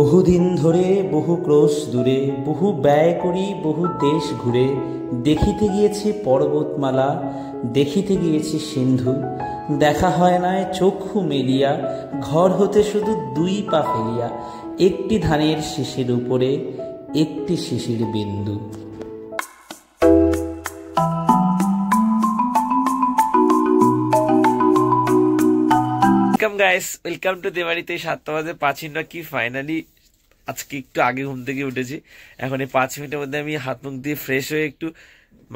বহুদিন ধরে বহু ক্রোশ দূরে বহু ব্যয় করি বহু দেশ ঘুরে দেখিতে গিয়েছি পর্বতমালা দেখিতে গিয়েছি সিন্ধু দেখা হয় নাই চক্ষু মেলিয়া ঘর হতে শুধু দুই পা ফেলিয়া একটি ধানের শিশির উপরে একটি শিশির বিন্দু ওয়েলকাম গাইস ওয়েলকাম টু দেবাড়িতে সাতটা বাজে পাঁচ মিনিট কি ফাইনালি আজকে একটু আগে ঘুম থেকে উঠেছি এখন এই পাঁচ মিনিটের মধ্যে আমি হাত মুখ দিয়ে ফ্রেশ হয়ে একটু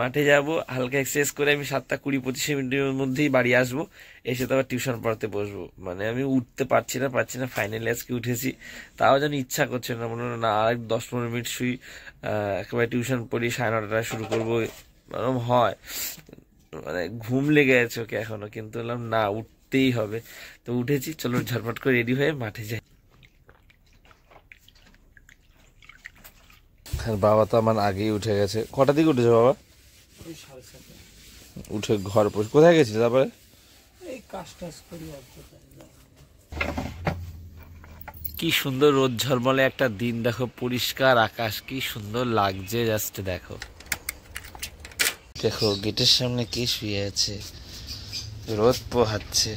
মাঠে যাব হালকা এক্সারসাইজ করে আমি সাতটা কুড়ি পঁচিশ মিনিটের মধ্যেই বাড়ি আসব এসে তো আবার টিউশন পড়াতে বসবো মানে আমি উঠতে পারছি না পারছি না ফাইনালি আজকে উঠেছি তাও যেন ইচ্ছা করছে না মনে হলো না আর দশ পনেরো মিনিট শুই একেবারে টিউশন পড়ি সাড়ে নটাটা শুরু করবো এরকম হয় মানে ঘুম লেগে গেছে ওকে এখনো কিন্তু বললাম না উঠ উঠতেই হবে তো উঠেছি চলো ঝটপট করে রেডি হয়ে মাঠে যাই হ্যাঁ, বাবা তো আমার আগেই উঠে গেছে কটা দিকে উঠেছে বাবা উঠে ঘর কোথায় গেছিল তারপরে কি সুন্দর রোদ ঝলমলে একটা দিন দেখো পরিষ্কার আকাশ কি সুন্দর লাগছে জাস্ট দেখো দেখো গেটের সামনে কে শুয়ে আছে রোদ পোহাচ্ছে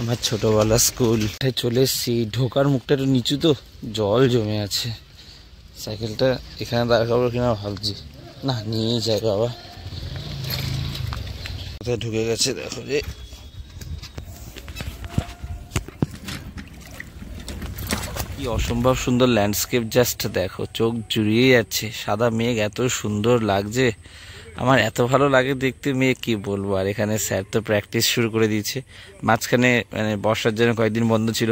আমার ছোটোবেলা স্কুল চলে এসছি ঢোকার মুখটা একটু নিচু তো জল জমে আছে সাইকেলটা এখানে দাঁড়াবো কিনা ভাবছি না নিয়েই যাই বাবা ঢুকে গেছে দেখো যে কি অসম্ভব সুন্দর ল্যান্ডস্কেপ জাস্ট দেখো চোখ জুড়িয়ে যাচ্ছে সাদা মেঘ এত সুন্দর লাগছে আমার এত ভালো লাগে দেখতে মেয়ে কি বলবো আর এখানে স্যার তো প্র্যাকটিস শুরু করে দিয়েছে মাঝখানে মানে বর্ষার জন্য কয়েকদিন বন্ধ ছিল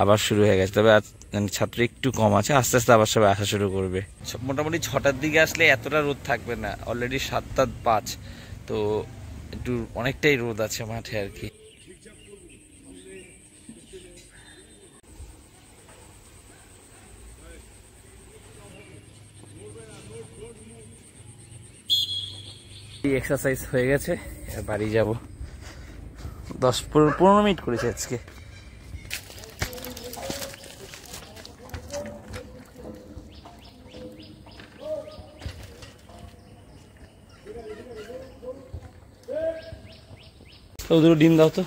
আবার শুরু হয়ে গেছে তবে মানে ছাত্র একটু কম আছে আস্তে আস্তে আবার সবাই আসা শুরু করবে মোটামুটি ছটার দিকে আসলে এতটা রোদ থাকবে না অলরেডি সাতটা পাঁচ তো একটু অনেকটাই রোদ আছে মাঠে আর কি এক্সারসাইজ হয়ে গেছে বাড়ি যাব দশ পনেরো মিনিট করেছে আজকে তো দুটো ডিম দাও তো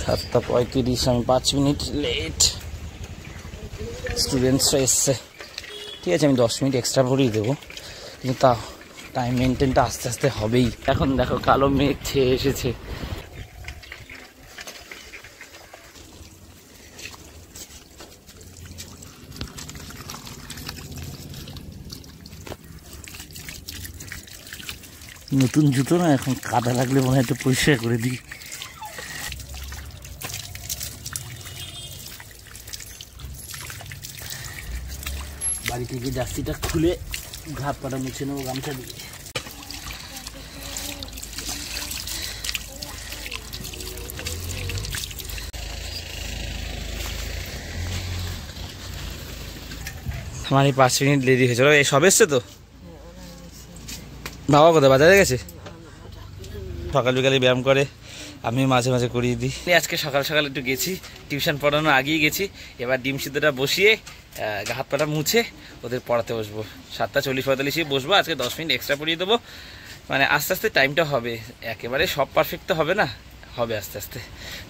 সাতটা পঁয়ত্রিশ আমি পাঁচ মিনিট লেট স্টুডেন্টসরা এসছে ঠিক আছে আমি দশ মিনিট এক্সট্রা করেই দেবো কিন্তু তা টাইম মেনটেনটা আস্তে আস্তে হবেই এখন দেখো কালো মেঘ ছেয়ে এসেছে নতুন জুতো না এখন কাদা লাগলে মনে হয় একটু পরিষ্কার করে দিই বাড়িতে গিয়ে জার্সিটা খুলে ঘাপ পাটা মুছে নেবো গামছা দিয়ে আমার এই পাঁচ মিনিট দেরি হয়েছিল এই সব এসছে তো বাবা কোথায় বাজারে গেছে সকাল বিকালে ব্যায়াম করে আমি মাঝে মাঝে করিয়ে দিই আজকে সকাল সকাল একটু গেছি টিউশন পড়ানো আগেই গেছি এবার ডিম সিদ্ধটা বসিয়ে হাত পাটা মুছে ওদের পড়াতে বসবো সাতটা চল্লিশ পঁয়তাল্লিশে বসবো আজকে দশ মিনিট এক্সট্রা পড়িয়ে দেবো মানে আস্তে আস্তে টাইমটা হবে একেবারে সব পারফেক্ট তো হবে না হবে আস্তে আস্তে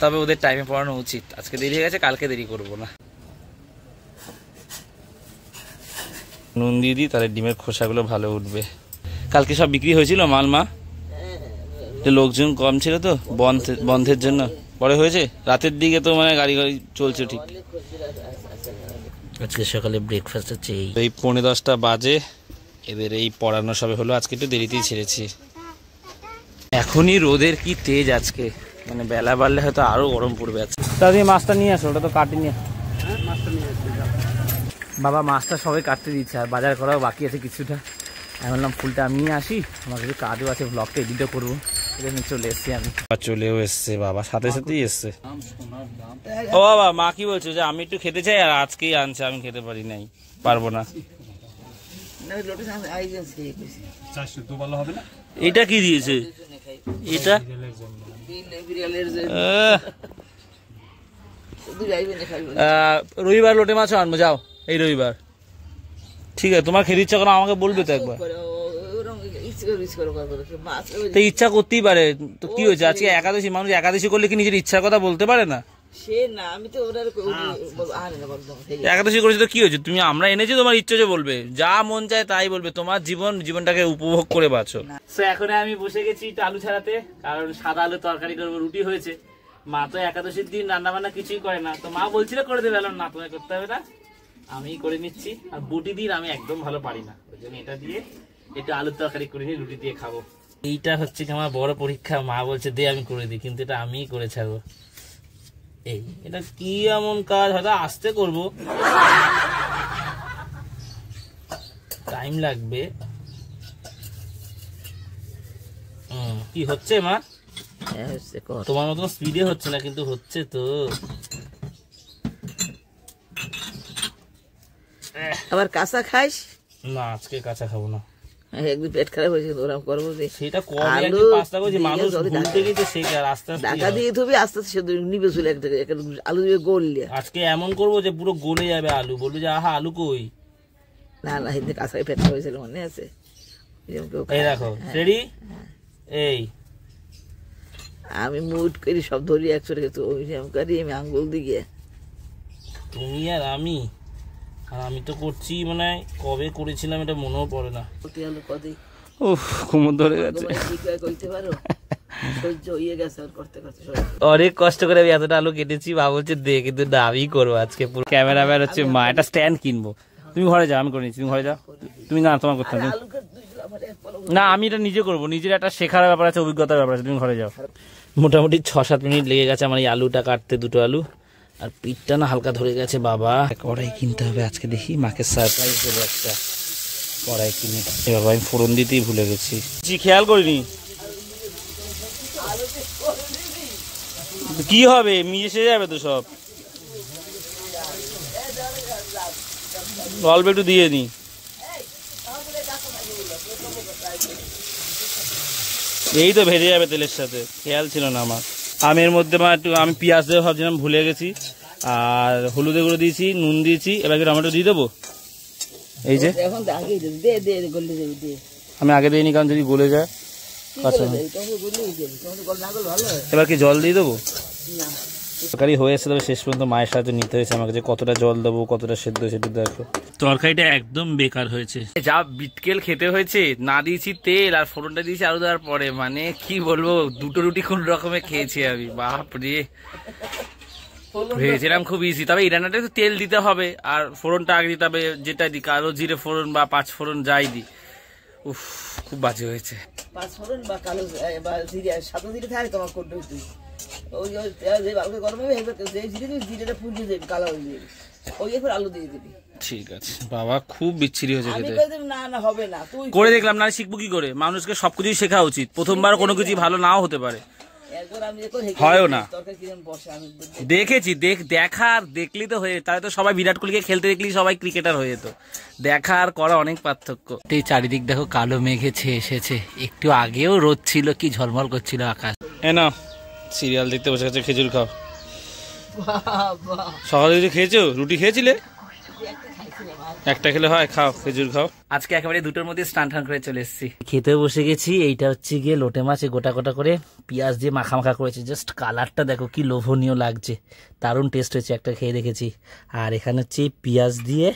তবে ওদের টাইমে পড়ানো উচিত আজকে দেরি হয়ে গেছে কালকে দেরি করব না নুন দিয়ে দিই তাহলে ডিমের খোসাগুলো ভালো উঠবে কালকে সব বিক্রি হয়েছিল মাল মা লোকজন কম ছিল তো বন্ধ বন্ধের জন্য পরে হয়েছে রাতের দিকে তো মানে গাড়ি গাড়ি চলছে ঠিক আজকে সকালে ব্রেকফাস্ট আছে এই এই পৌনে দশটা বাজে এদের এই পড়ানো সবে হলো আজকে একটু দেরিতেই ছেড়েছি এখনই রোদের কি তেজ আজকে মানে বেলা বাড়লে হয়তো আরও গরম পড়বে আজকে তুমি মাছটা নিয়ে আসো ওটা তো নিয়ে বাবা মাছটা সবাই কাটতে দিচ্ছে আর বাজার করাও বাকি আছে কিছুটা আমি বললাম ফুলটা আমি আসি আমার কিছু কাজও আছে ব্লগটা এডিটও করবো চলেও এসছে বাবা সাথে সাথেই এসছে ও বাবা মা কি বলছো যে আমি একটু খেতে চাই আর আজকেই আনছে আমি খেতে পারি নাই পারবো না এটা কি দিয়েছে এটা রবিবার লোটে মাছও আনবো যাও এই রবিবার ঠিক আছে তোমার খেতে ইচ্ছা করো আমাকে বলবে তো একবার তো ইচ্ছা করতেই পারে তো কি হয়েছে আজকে একাদশী মানুষ একাদশী করলে কি নিজের ইচ্ছার কথা বলতে পারে না উপভোগ করে বাঁচো এখন আমি বসে গেছি আলু ছাড়াতে কারণ সাদা আলু তরকারি করবো রুটি হয়েছে মা তো একাদশীর দিন রান্না বান্না কিছুই করে না তো মা বলছিল করে দেবে না তোমায় করতে হবে না আমি করে নিচ্ছি আর বুটি দিন আমি একদম ভালো পারি না ওই এটা দিয়ে একটু আলুর তরকারি করে নিয়ে রুটি দিয়ে খাবো এইটা হচ্ছে কি আমার বড় পরীক্ষা মা বলছে দে আমি করে দিই কিন্তু এটা আমি করে ছাড়বো এই এটা কি এমন কাজ হয়তো আসতে করব টাইম লাগবে কি হচ্ছে মা হ্যাঁ, তোমার মতন স্পিডে হচ্ছে না কিন্তু হচ্ছে তো আবার কাঁচা খাইস না আজকে কাঁচা খাবো না পেট খারাপ হয়েছে সেটা দিয়ে আস্তে আস্তে আলু গললে আজকে এমন করবো যে পুরো গলে যাবে আলু যে আহা আলু কই না না কাঁচাই পেট খারাপ হয়েছিল মনে আছে হ্যাঁ। রেডি এই আমি মুট করি সব ধরি একসাথে আমি আঙ্গুল দিকে তুমি আর আমি আর আমি তো করছি মানে কবে করেছিলাম এটা মনেও পড়ে না উফ কোমর ধরে গেছে অনেক কষ্ট করে আমি এতটা আলু কেটেছি বলছে দে আজকে পুরো হচ্ছে মা একটা স্ট্যান্ড কিনবো তুমি ঘরে যাও আমি করে তুমি ঘরে যাও তুমি তোমার মানে না আমি এটা নিজে করবো নিজের একটা শেখার ব্যাপার আছে অভিজ্ঞতার ব্যাপার আছে তুমি ঘরে যাও মোটামুটি ছ সাত মিনিট লেগে গেছে আমার এই আলুটা কাটতে দুটো আলু আর পিঠটা না হালকা ধরে গেছে বাবা কড়াই কিনতে হবে আজকে দেখি মাকে সারপ্রাইজ দেবো একটা কড়াই কিনে এ বাবা আমি ফোড়ন দিতেই ভুলে গেছি জি খেয়াল করিনি কি হবে মিশে যাবে তো সব অল্প একটু দিয়ে নি এই তো ভেজে যাবে তেলের সাথে খেয়াল ছিল না আমার আমের মধ্যে মা একটু আমি পেঁয়াজ দেবো ভাবছিলাম ভুলে গেছি আর হলুদে গুঁড়ো দিয়েছি নুন দিয়েছি এবার কি টমেটো দিয়ে দেবো এই যে আমি আগে দিইনি কারণ যদি গলে যায় এবার কি জল দিয়ে দেবো তরকারি হয়ে এসে তবে শেষ পর্যন্ত মায়ের সাথে নিতে হয়েছে আমাকে যে কতটা জল দেবো কতটা সেদ্ধ সেদ্ধ দেখো তরকারিটা একদম বেকার হয়েছে যা বিটকেল খেতে হয়েছে না দিয়েছি তেল আর ফোড়নটা দিয়েছি আলু দেওয়ার পরে মানে কি বলবো দুটো রুটি কোন রকমে খেয়েছি আমি বাপ রে ভেবেছিলাম খুব ইজি তবে ইরানাটা তো তেল দিতে হবে আর ফোড়নটা আগে দিতে হবে যেটা দিই কালো জিরে ফোড়ন বা পাঁচ ফোড়ন যাই দিই উফ খুব বাজে হয়েছে পাঁচ ফোড়ন বা কালো বা জিরে সাদা জিরে থাকে তোমার করবে তুই ওই যে বালকে গরম হবে যে জিরে দিবি জিরেটা ফুটিয়ে দেবে কালো হয়ে যাবে ওই এরপর আলু দিয়ে দিবি ঠিক আছে বাবা খুব বিচ্ছিরি হয়েছে খেতে না না হবে না তুই করে দেখলাম না শিখবো কি করে মানুষকে সবকিছুই শেখা উচিত প্রথমবার কোনো কিছু ভালো নাও হতে পারে হয় না দেখেছি দেখ দেখার দেখলি তো হয়ে তাহলে তো সবাই বিরাট কোহলিকে খেলতে দেখলি সবাই ক্রিকেটার হয়ে যেত দেখা আর করা অনেক পার্থক্য এই চারিদিক দেখো কালো মেঘেছে এসেছে একটু আগেও রোদ ছিল কি ঝলমল করছিল আকাশ এনা সিরিয়াল দেখতে বসে গেছে খেজুর খাও সকালে খেয়েছো রুটি খেয়েছিলে একটা খেলে হয় খাও খেজুর খাও আজকে একেবারে দুটোর মধ্যে স্নান টান করে চলে এসেছি খেতে বসে গেছি এইটা হচ্ছে গিয়ে লোটে মাছ গোটা গোটা করে পেঁয়াজ দিয়ে মাখা মাখা করেছে জাস্ট কালারটা দেখো কি লোভনীয় লাগছে দারুণ টেস্ট হয়েছে একটা খেয়ে দেখেছি আর এখানে হচ্ছে পেঁয়াজ দিয়ে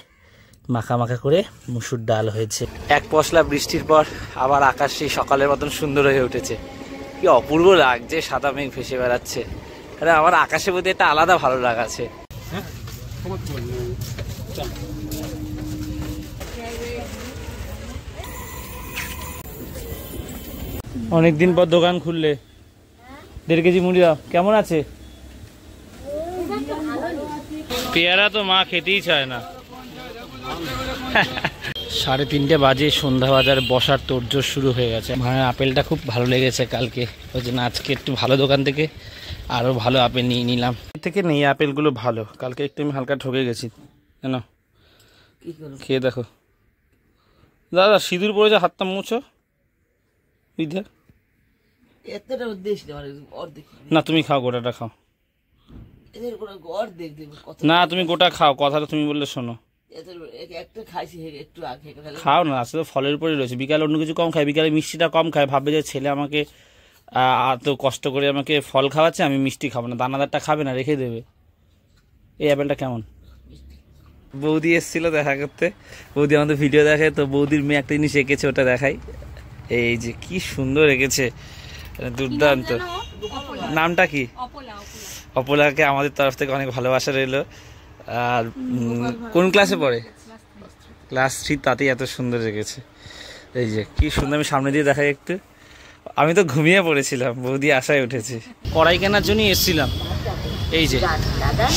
মাখা মাখা করে মুসুর ডাল হয়েছে এক পশলা বৃষ্টির পর আবার আকাশ সেই সকালের মতন সুন্দর হয়ে উঠেছে কি অপূর্ব লাগছে সাদা মেঘ ভেসে বেড়াচ্ছে আরে আমার আকাশে বোধহয় একটা আলাদা ভালো লাগাছে হ্যাঁ অনেকদিন পর দোকান খুললে দেড় কেজি মুড়ি দাও কেমন আছে পেয়ারা তো মা খেতেই চায় না সাড়ে তিনটে বাজে সন্ধ্যা বাজার বসার তোড়জোড় শুরু হয়ে গেছে মানে আপেলটা খুব ভালো লেগেছে কালকে ওই জন্য আজকে একটু ভালো দোকান থেকে আরও ভালো আপেল নিয়ে নিলাম থেকে নেই আপেলগুলো ভালো কালকে একটু আমি হালকা ঠকে গেছি কেন খেয়ে দেখো দাদা সিঁদুর পড়েছে হাতটা মুছো মানে না তুমি খাও গোটাটা খাও না তুমি গোটা খাও কথাটা তুমি বললে শোনো খাও না আসলে ফলের উপরে রয়েছে বিকালে অন্য কিছু কম খায় বিকালে মিষ্টিটা কম খায় ভাববে যে ছেলে আমাকে এত কষ্ট করে আমাকে ফল খাওয়াচ্ছে আমি মিষ্টি খাবো না দানাদারটা খাবে না রেখে দেবে এই অ্যাপেলটা কেমন বৌদি এসেছিল দেখা করতে বৌদি আমাদের ভিডিও দেখে তো বৌদির মেয়ে একটা জিনিস এঁকেছে ওটা দেখায় এই যে কি সুন্দর এঁকেছে দুর্দান্ত নামটা কি অপলাকে আমাদের তরফ থেকে অনেক ভালোবাসা রইল আর কোন ক্লাসে পড়ে ক্লাস থ্রি তাতেই এত সুন্দর এঁকেছে এই যে কি সুন্দর আমি সামনে দিয়ে দেখাই একটু আমি তো ঘুমিয়ে পড়েছিলাম বৌদি আশায় উঠেছি কড়াই কেনার জন্যই এসেছিলাম এই যে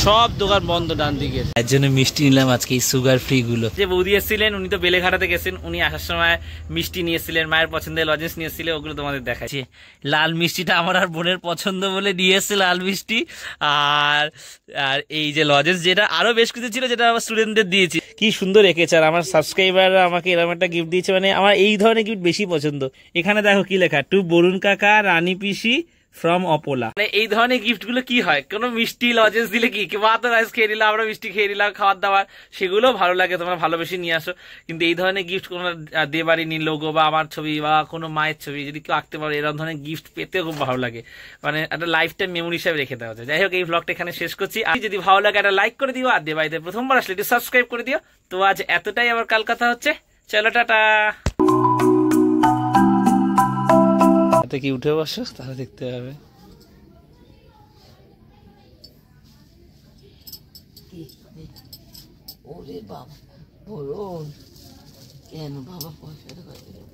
সব দোকান বন্ধ ডান দিকে এর জন্য মিষ্টি নিলাম আজকে এই সুগার ফ্রি গুলো যে বৌদি এসেছিলেন উনি তো বেলেঘাটাতে গেছেন উনি আসার সময় মিষ্টি নিয়েছিলেন মায়ের পছন্দের লজেন্স নিয়েছিলেন ওগুলো তোমাদের দেখাচ্ছি লাল মিষ্টিটা আমার আর বোনের পছন্দ বলে নিয়ে এসছে লাল মিষ্টি আর আর এই যে লজেন্স যেটা আরও বেশ কিছু ছিল যেটা আমার স্টুডেন্টদের দিয়েছি কি সুন্দর রেখেছে আর আমার সাবস্ক্রাইবাররা আমাকে এরকম একটা গিফট দিয়েছে মানে আমার এই ধরনের গিফট বেশি পছন্দ এখানে দেখো কি লেখা টু বরুণ কাকা রানী পিসি ফ্রম অপোলা মানে এই ধরনের গিফট গুলো কি হয় কোনো মিষ্টি লজেন্স দিলে কি কিংবা খেয়ে নিলাম আমরা মিষ্টি খেয়ে নিলাম খাবার দাবার সেগুলো ভালো লাগে তোমরা ভালোবেসে নিয়ে আসো কিন্তু এই ধরনের গিফট কোনো দেবারি নি লোগো বা আমার ছবি বা কোনো মায়ের ছবি যদি কেউ আঁকতে পারো এরকম ধরনের গিফট পেতে খুব ভালো লাগে মানে একটা লাইফ টাইম মেমোরি হিসাবে রেখে দেওয়া যায় যাই হোক এই ব্লগটা এখানে শেষ করছি আর যদি ভালো লাগে একটা লাইক করে দিও আর দেবাড়িতে প্রথমবার আসলে এটি সাবস্ক্রাইব করে দিও তো আজ এতটাই আবার কাল কথা হচ্ছে চলো টাটা হাতে কি উঠে বসো তাহলে দেখতে পাবে ওরে বাবা বলুন কেন বাবা পয়সা